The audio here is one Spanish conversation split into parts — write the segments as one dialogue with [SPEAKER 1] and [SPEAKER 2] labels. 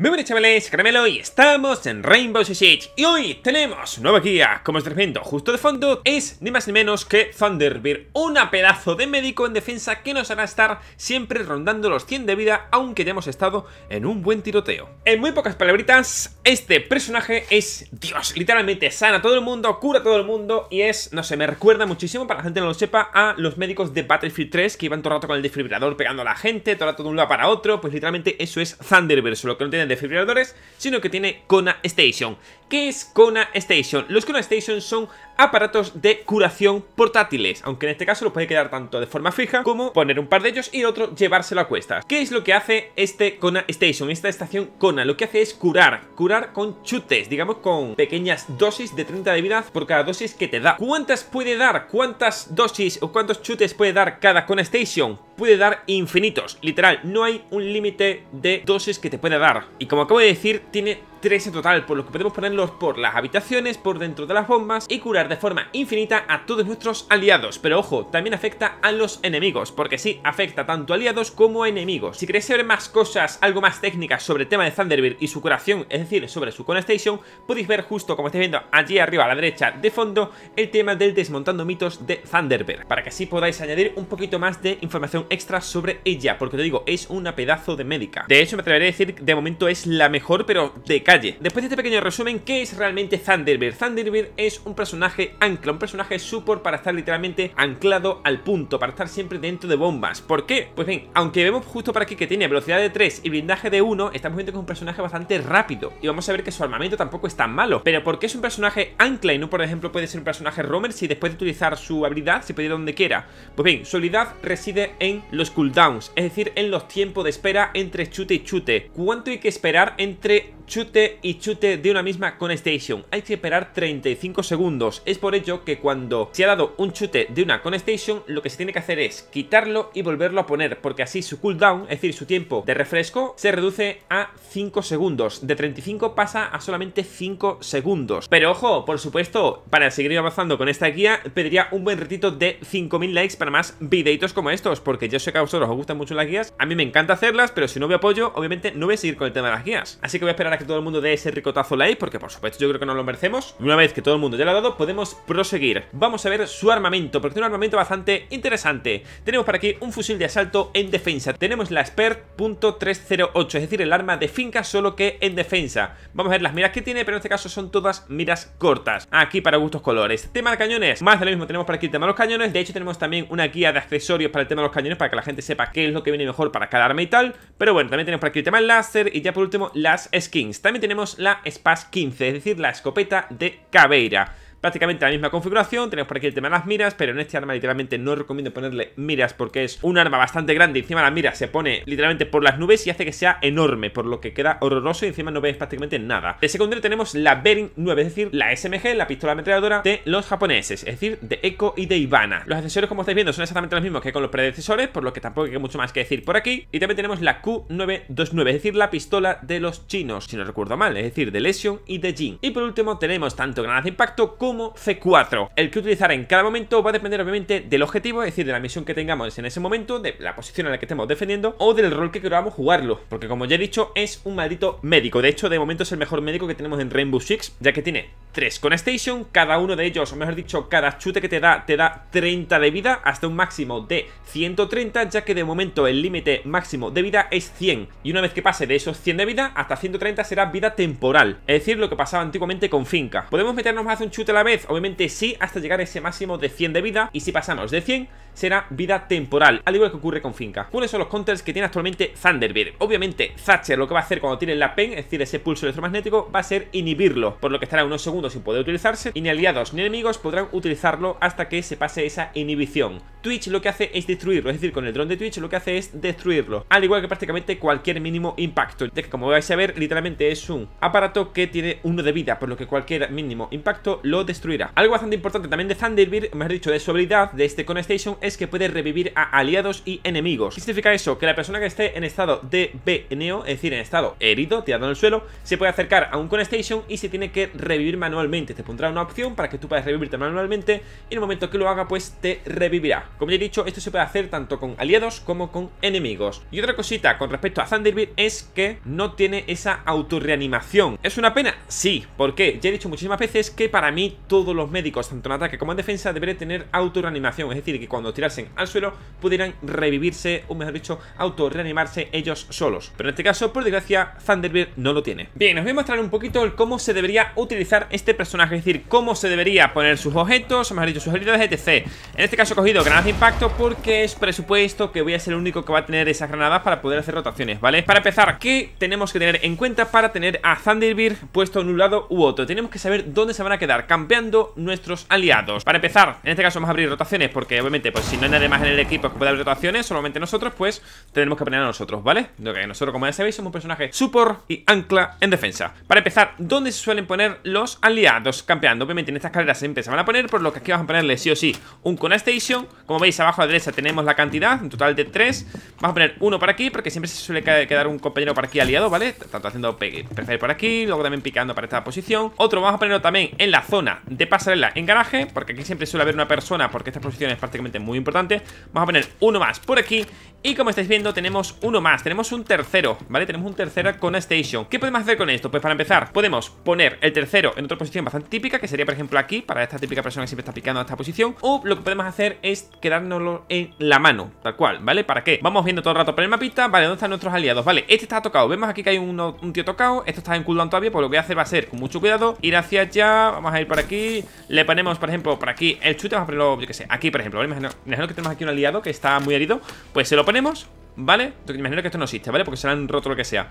[SPEAKER 1] Muy buenas chavales, Caramelo y estamos en Rainbow Six Y hoy tenemos nueva guía, como estáis viendo justo de fondo Es ni más ni menos que Thunderbird Una pedazo de médico en defensa que nos hará estar siempre rondando los 100 de vida Aunque ya hemos estado en un buen tiroteo En muy pocas palabritas, este personaje es Dios Literalmente sana a todo el mundo, cura a todo el mundo Y es, no sé, me recuerda muchísimo, para la gente no lo sepa A los médicos de Battlefield 3 que iban todo el rato con el desfibrilador pegando a la gente Todo el rato de un lado para otro Pues literalmente eso es Thunderbird, solo que no tiene fibriladores sino que tiene Kona Station. ¿Qué es Kona Station? Los Kona Station son aparatos de curación portátiles, aunque en este caso lo puede quedar tanto de forma fija como poner un par de ellos y otro llevárselo a cuestas. ¿Qué es lo que hace este Kona Station, esta estación Kona? Lo que hace es curar, curar con chutes, digamos con pequeñas dosis de 30 de vida por cada dosis que te da. ¿Cuántas puede dar? ¿Cuántas dosis o cuántos chutes puede dar cada Kona Station? Puede dar infinitos, literal, no hay un límite de dosis que te pueda dar. Y como acabo de decir, tiene 13 total, por lo que podemos ponerlos por las habitaciones, por dentro de las bombas y curar de forma infinita a todos nuestros aliados. Pero ojo, también afecta a los enemigos, porque sí, afecta tanto a aliados como a enemigos. Si queréis saber más cosas, algo más técnicas sobre el tema de Thunderbird y su curación, es decir, sobre su constellation, podéis ver justo como estáis viendo allí arriba a la derecha de fondo el tema del desmontando mitos de Thunderbird, para que así podáis añadir un poquito más de información extra sobre ella, porque te digo, es una pedazo de médica. De hecho, me atreveré a decir, que de momento es la mejor, pero de calle. Después de este pequeño resumen, ¿qué es realmente Thunderbird? Thunderbird es un personaje ancla, un personaje support para estar literalmente anclado al punto, para estar siempre dentro de bombas. ¿Por qué? Pues bien, aunque vemos justo para aquí que tiene velocidad de 3 y blindaje de 1, estamos viendo que es un personaje bastante rápido. Y vamos a ver que su armamento tampoco es tan malo. Pero ¿por qué es un personaje ancla y no, por ejemplo, puede ser un personaje roamer si después de utilizar su habilidad se puede ir donde quiera? Pues bien, su habilidad reside en los cooldowns, es decir, en los tiempos de espera entre chute y chute. ¿Cuánto hay que esperar entre chute y chute de una misma con Station. Hay que esperar 35 segundos. Es por ello que cuando se ha dado un chute de una con Station, lo que se tiene que hacer es quitarlo y volverlo a poner, porque así su cooldown, es decir, su tiempo de refresco, se reduce a 5 segundos. De 35 pasa a solamente 5 segundos. Pero ojo, por supuesto, para seguir avanzando con esta guía, pediría un buen retito de 5000 likes para más videitos como estos, porque yo sé que a vosotros os gustan mucho las guías. A mí me encanta hacerlas, pero si no veo apoyo, obviamente no voy a seguir con el tema de las guías. Así que voy a esperar a que todo el mundo de ese ricotazo like, porque por supuesto yo creo que No lo merecemos. Una vez que todo el mundo ya lo ha dado, podemos proseguir. Vamos a ver su armamento, porque tiene un armamento bastante interesante. Tenemos para aquí un fusil de asalto en defensa. Tenemos la .308 es decir, el arma de finca, solo que en defensa. Vamos a ver las miras que tiene, pero en este caso son todas miras cortas. Aquí para gustos colores. Tema de cañones, más de lo mismo. Tenemos para aquí el tema de los cañones. De hecho, tenemos también una guía de accesorios para el tema de los cañones, para que la gente sepa qué es lo que viene mejor para cada arma y tal. Pero bueno, también tenemos para aquí el tema del láser y ya por último las skins. También también tenemos la SPAS 15, es decir, la escopeta de Caveira prácticamente la misma configuración. Tenemos por aquí el tema de las miras, pero en este arma literalmente no recomiendo ponerle miras porque es un arma bastante grande. Encima la mira se pone literalmente por las nubes y hace que sea enorme, por lo que queda horroroso y encima no veis prácticamente nada. De secundario tenemos la Bering 9, es decir, la SMG, la pistola ametralladora de los japoneses, es decir, de Echo y de Ivana. Los accesorios, como estáis viendo, son exactamente los mismos que con los predecesores, por lo que tampoco hay mucho más que decir por aquí. Y también tenemos la Q929, es decir, la pistola de los chinos, si no recuerdo mal, es decir, de Lesion y de Jin. Y por último tenemos tanto granadas de impacto como como C4. El que utilizará en cada momento va a depender obviamente del objetivo, es decir, de la misión que tengamos en ese momento, de la posición en la que estemos defendiendo o del rol que queramos jugarlo. Porque como ya he dicho, es un maldito médico. De hecho, de momento es el mejor médico que tenemos en Rainbow Six, ya que tiene 3 con Station, cada uno de ellos, o mejor dicho, cada chute que te da, te da 30 de vida hasta un máximo de 130, ya que de momento el límite máximo de vida es 100. Y una vez que pase de esos 100 de vida, hasta 130 será vida temporal, es decir, lo que pasaba antiguamente con Finca. ¿Podemos meternos más de un chute a la vez? Obviamente sí, hasta llegar a ese máximo de 100 de vida, y si pasamos de 100, será vida temporal, al igual que ocurre con Finca. ¿Cuáles son los counters que tiene actualmente Thunderbird? Obviamente, Thatcher lo que va a hacer cuando tiene la PEN, es decir, ese pulso electromagnético, va a ser inhibirlo, por lo que estará unos segundos sin poder utilizarse, y ni aliados ni enemigos podrán utilizarlo hasta que se pase esa inhibición. Twitch lo que hace es destruirlo, es decir, con el dron de Twitch lo que hace es destruirlo, al igual que prácticamente cualquier mínimo impacto, ya que como vais a ver, literalmente es un aparato que tiene uno de vida, por lo que cualquier mínimo impacto lo destruirá. Algo bastante importante también de Thunderbird, has dicho, de su habilidad de este constation. es es que puede revivir a aliados y enemigos. ¿Qué significa eso? Que la persona que esté en estado de BNO, es decir, en estado herido, tirado en el suelo, se puede acercar a un Conestation y se tiene que revivir manualmente. Te pondrá una opción para que tú puedas revivirte manualmente y en el momento que lo haga, pues te revivirá. Como ya he dicho, esto se puede hacer tanto con aliados como con enemigos. Y otra cosita con respecto a Thunderbird es que no tiene esa autorreanimación. ¿Es una pena? Sí, porque ya he dicho muchísimas veces que para mí todos los médicos, tanto en ataque como en defensa, deberían tener autorreanimación. Es decir, que cuando tirasen al suelo pudieran revivirse, o mejor dicho, auto-reanimarse ellos solos. Pero en este caso, por desgracia, Thunderbird no lo tiene. Bien, os voy a mostrar un poquito el cómo se debería utilizar este personaje, es decir, cómo se debería poner sus objetos, o mejor dicho, sus habilidades, etc. En este caso he cogido granadas de impacto porque es presupuesto que voy a ser el único que va a tener esas granadas para poder hacer rotaciones, ¿vale? Para empezar, ¿qué tenemos que tener en cuenta para tener a Thunderbird puesto en un lado u otro? Tenemos que saber dónde se van a quedar, campeando nuestros aliados. Para empezar, en este caso vamos a abrir rotaciones porque obviamente pues si no hay nadie más en el equipo que pueda haber rotaciones, solamente nosotros, pues tenemos que poner a nosotros, ¿vale? lo que nosotros, como ya sabéis, somos un personaje support y ancla en defensa. Para empezar, ¿dónde se suelen poner los aliados campeando? Obviamente en estas carreras siempre se van a poner, por lo que aquí vamos a ponerle sí o sí un con station. Como veis, abajo a la derecha tenemos la cantidad, un total de tres Vamos a poner uno por aquí, porque siempre se suele quedar un compañero por aquí aliado, ¿vale? Tanto haciendo preferir por aquí, luego también picando para esta posición. Otro vamos a ponerlo también en la zona de pasarela en garaje, porque aquí siempre suele haber una persona, porque esta posición es prácticamente muy muy importante Vamos a poner uno más por aquí y como estáis viendo tenemos uno más, tenemos un tercero, ¿vale? Tenemos un tercero con Station ¿Qué podemos hacer con esto? Pues para empezar podemos poner el tercero en otra posición bastante típica Que sería por ejemplo aquí, para esta típica persona que siempre está picando a esta posición O lo que podemos hacer es quedárnoslo en la mano, tal cual, ¿vale? ¿Para qué? Vamos viendo todo el rato por el mapita, vale, ¿dónde están nuestros aliados? Vale, este está tocado, vemos aquí que hay un tío tocado Esto está en cooldown todavía, pues lo que voy a hacer va a ser con mucho cuidado Ir hacia allá, vamos a ir por aquí Le ponemos por ejemplo por aquí el chute, vamos a ponerlo, yo que sé, aquí por ejemplo, ¿vale? imagino que tenemos aquí un aliado que está muy herido Pues se lo ponemos, ¿vale? Imagino que esto no existe, ¿vale? Porque se lo han roto lo que sea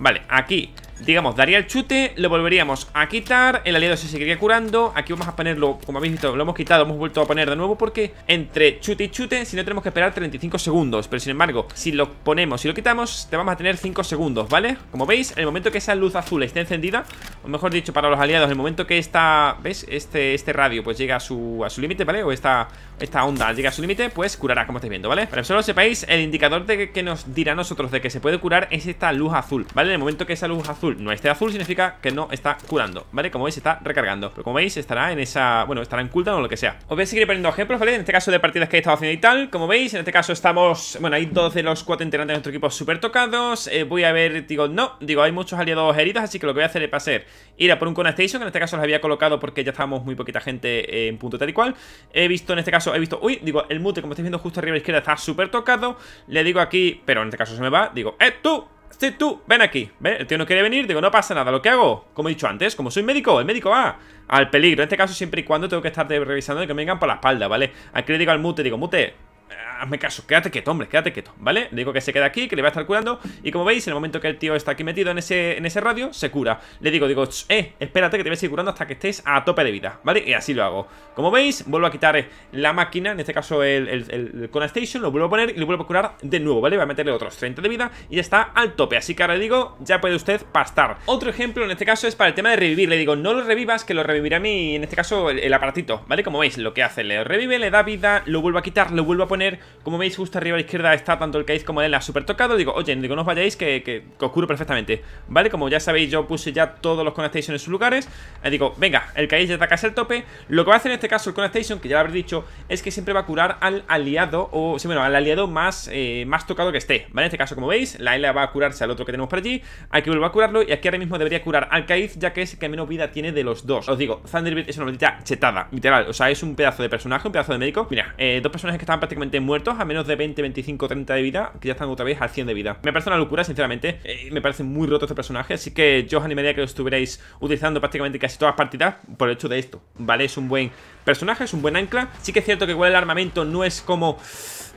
[SPEAKER 1] Vale, aquí, digamos, daría el chute Lo volveríamos a quitar El aliado se seguiría curando Aquí vamos a ponerlo, como habéis visto, lo hemos quitado hemos vuelto a poner de nuevo porque entre chute y chute Si no tenemos que esperar 35 segundos Pero sin embargo, si lo ponemos y lo quitamos Te vamos a tener 5 segundos, ¿vale? Como veis, en el momento que esa luz azul esté encendida O mejor dicho, para los aliados el momento que esta, ¿ves? Este, este radio pues llega a su, a su límite, ¿vale? O esta, esta onda llega a su límite Pues curará, como estáis viendo, ¿vale? Para que solo sepáis, el indicador de que, que nos dirá a nosotros De que se puede curar es esta luz azul, ¿vale? En el momento que esa luz azul no esté azul significa que no está curando, ¿vale? Como veis está recargando, pero como veis estará en esa, bueno, estará en culta o lo que sea Os voy a seguir poniendo ejemplos, ¿vale? En este caso de partidas que he estado haciendo y tal, como veis, en este caso estamos, bueno, hay dos de los cuatro integrantes de nuestro equipo súper tocados eh, Voy a ver, digo, no, digo, hay muchos aliados heridos, así que lo que voy a hacer es pasar ir a por un Connectation Que en este caso los había colocado porque ya estábamos muy poquita gente en punto tal y cual He visto, en este caso, he visto, uy, digo, el mute, como estáis viendo justo arriba a la izquierda está súper tocado Le digo aquí, pero en este caso se me va, digo, ¡eh, tú! Sí, tú, ven aquí. Ve, El tío no quiere venir, digo, no pasa nada. Lo que hago, como he dicho antes, como soy médico, el médico va al peligro. En este caso, siempre y cuando tengo que estar revisando y que me vengan por la espalda, ¿vale? Aquí le digo al mute, digo, mute, hazme caso, quédate quieto, hombre, quédate quieto, ¿vale? Le digo que se queda aquí, que le va a estar curando Y como veis, en el momento que el tío está aquí metido en ese, en ese radio, se cura Le digo, digo, eh, espérate que te voy a seguir curando hasta que estés a tope de vida, ¿vale? Y así lo hago Como veis, vuelvo a quitar la máquina, en este caso el, el, el, Lo vuelvo a poner y lo vuelvo a curar de nuevo, ¿vale? Voy a meterle otros 30 de vida y ya está al tope Así que ahora le digo, ya puede usted pastar Otro ejemplo en este caso es para el tema de revivir Le digo, no lo revivas, que lo revivirá mí. en este caso, el, el aparatito, ¿vale? Como veis, lo que hace, le revive, le da vida, lo vuelvo a quitar, lo vuelvo a poner como veis, justo arriba a la izquierda está tanto el Kaiz como el la super tocado. Digo, oye, digo, no os vayáis que, que, os curo perfectamente. ¿Vale? Como ya sabéis, yo puse ya todos los Connectations en sus lugares. Eh, digo, venga, el Kaiz ya está casi al tope. Lo que va a hacer en este caso el Connectation, que ya lo habré dicho, es que siempre va a curar al aliado, o sí, bueno, al aliado más, eh, más tocado que esté. ¿Vale? En este caso, como veis, la Ela va a curarse al otro que tenemos por allí. hay que vuelvo a curarlo y aquí ahora mismo debería curar al Kaiz ya que es el que menos vida tiene de los dos. Os digo, Thunderbird es una maldita chetada, literal. O sea, es un pedazo de personaje, un pedazo de médico. Mira, eh, dos personajes que estaban prácticamente muertos a menos de 20, 25, 30 de vida, que ya están otra vez a 100 de vida. Me parece una locura, sinceramente. Eh, me parece muy roto este personaje, así que yo os animaría que lo estuvierais utilizando prácticamente casi todas las partidas por el hecho de esto, ¿vale? Es un buen personaje, es un buen ancla. Sí que es cierto que igual el armamento no es como...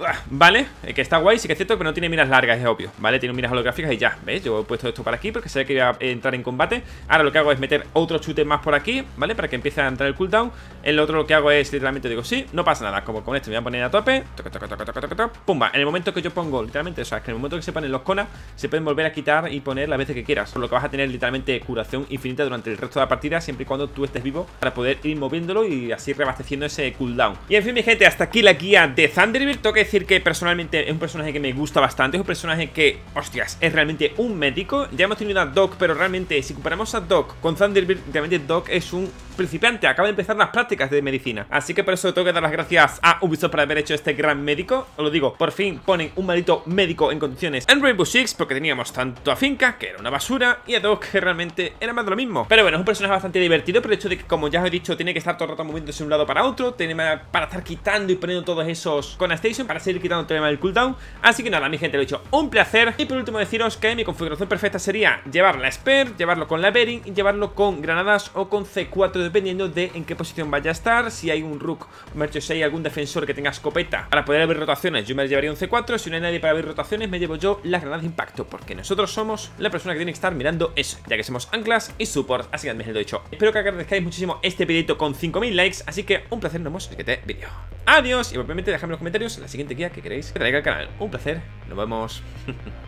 [SPEAKER 1] Ah, ¿Vale? Eh, que está guay, sí que es cierto que no tiene miras largas, es obvio ¿Vale? Tiene miras holográficas y ya, veis Yo he puesto esto para aquí porque sé que iba a entrar en combate Ahora lo que hago es meter otro chute más por aquí, ¿vale? Para que empiece a entrar el cooldown El otro lo que hago es, literalmente digo, sí, no pasa nada Como con esto me voy a poner a tope toc, toc, toc, Pumba, en el momento que yo pongo, literalmente, o sea, que en el momento que se ponen los conas Se pueden volver a quitar y poner la veces que quieras Por lo que vas a tener literalmente curación infinita durante el resto de la partida Siempre y cuando tú estés vivo para poder ir moviéndolo y así reabasteciendo ese cooldown Y en fin, mi gente, hasta aquí la guía de Thunderbird Toque decir que personalmente es un personaje que me gusta bastante, es un personaje que, hostias, es realmente un médico. Ya hemos tenido a Doc, pero realmente si comparamos a Doc con Thunderbird, realmente Doc es un principiante, acaba de empezar las prácticas de medicina. Así que por eso tengo que dar las gracias a Ubisoft por haber hecho este gran médico. Os lo digo, por fin ponen un maldito médico en condiciones en Rainbow Six, porque teníamos tanto a Finca, que era una basura, y a Dog, que realmente era más de lo mismo. Pero bueno, es un personaje bastante divertido, por el hecho de que, como ya os he dicho, tiene que estar todo el rato moviéndose de un lado para otro, tiene para estar quitando y poniendo todos esos con la Station, para seguir quitando el tema del cooldown. Así que nada, mi gente, lo he hecho un placer. Y por último deciros que mi configuración perfecta sería llevar la Esper, llevarlo con la Bearing y llevarlo con granadas o con C4 de dependiendo de en qué posición vaya a estar. Si hay un rook, marcho, si hay algún defensor que tenga escopeta para poder abrir rotaciones, yo me llevaría un C4. Si no hay nadie para abrir rotaciones, me llevo yo la Granada de impacto, porque nosotros somos la persona que tiene que estar mirando eso, ya que somos anclas y support. Así que me lo he dicho. Espero que agradezcáis muchísimo este pedido con 5000 likes, así que un placer, nos vemos en el siguiente vídeo. Adiós y pues, obviamente dejadme en los comentarios la siguiente guía que queréis que traiga al canal. Un placer, nos vemos.